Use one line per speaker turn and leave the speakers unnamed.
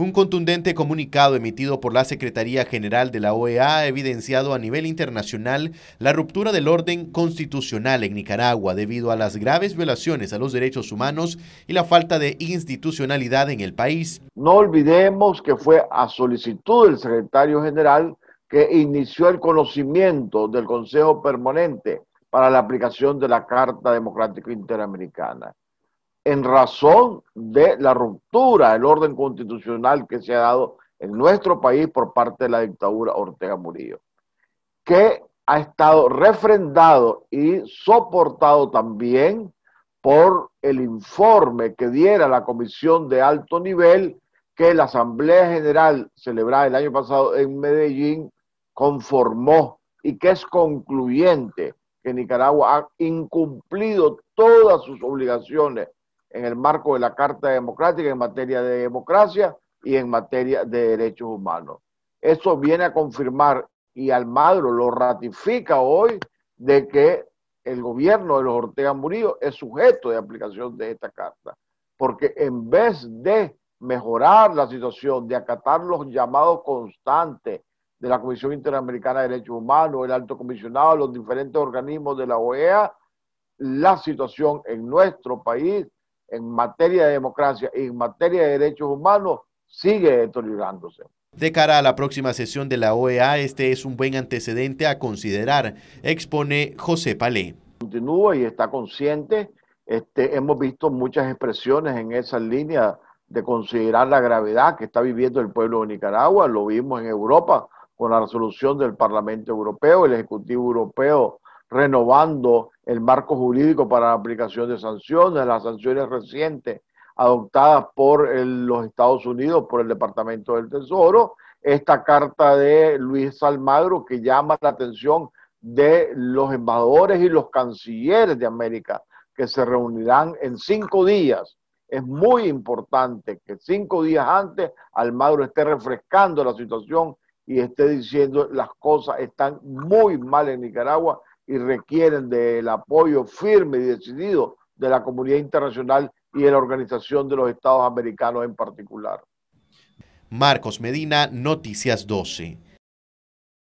Un contundente comunicado emitido por la Secretaría General de la OEA ha evidenciado a nivel internacional la ruptura del orden constitucional en Nicaragua debido a las graves violaciones a los derechos humanos y la falta de institucionalidad en el país. No
olvidemos que fue a solicitud del secretario general que inició el conocimiento del Consejo Permanente para la aplicación de la Carta Democrática Interamericana en razón de la ruptura del orden constitucional que se ha dado en nuestro país por parte de la dictadura Ortega Murillo, que ha estado refrendado y soportado también por el informe que diera la comisión de alto nivel que la Asamblea General celebrada el año pasado en Medellín conformó y que es concluyente que Nicaragua ha incumplido todas sus obligaciones en el marco de la Carta Democrática en materia de democracia y en materia de derechos humanos. Eso viene a confirmar y Almagro lo ratifica hoy de que el gobierno de los Ortega Murillo es sujeto de aplicación de esta carta, porque en vez de mejorar la situación, de acatar los llamados constantes de la Comisión Interamericana de Derechos Humanos, el Alto Comisionado, los diferentes organismos de la OEA, la situación en nuestro país en materia de democracia y en materia de derechos humanos sigue deteriorándose.
De cara a la próxima sesión de la OEA, este es un buen antecedente a considerar, expone José Palé.
Continúa y está consciente. Este, hemos visto muchas expresiones en esa línea de considerar la gravedad que está viviendo el pueblo de Nicaragua. Lo vimos en Europa con la resolución del Parlamento Europeo, el Ejecutivo Europeo renovando el marco jurídico para la aplicación de sanciones, las sanciones recientes adoptadas por los Estados Unidos, por el Departamento del Tesoro, esta carta de Luis Almagro que llama la atención de los embajadores y los cancilleres de América, que se reunirán en cinco días. Es muy importante que cinco días antes Almagro esté refrescando la situación y esté diciendo las cosas están muy mal en Nicaragua y requieren del apoyo firme y decidido de la comunidad internacional y de la Organización de los Estados Americanos en particular.
Marcos Medina, Noticias 12.